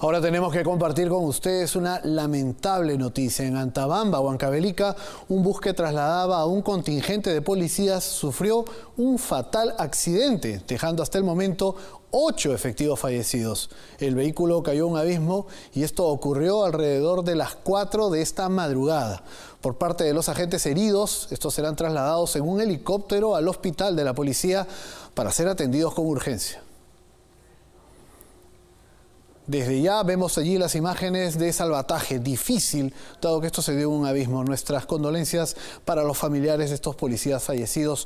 Ahora tenemos que compartir con ustedes una lamentable noticia. En Antabamba, Huancabelica, un bus que trasladaba a un contingente de policías sufrió un fatal accidente, dejando hasta el momento ocho efectivos fallecidos. El vehículo cayó a un abismo y esto ocurrió alrededor de las 4 de esta madrugada. Por parte de los agentes heridos, estos serán trasladados en un helicóptero al hospital de la policía para ser atendidos con urgencia. Desde ya vemos allí las imágenes de salvataje difícil, dado que esto se dio un abismo. Nuestras condolencias para los familiares de estos policías fallecidos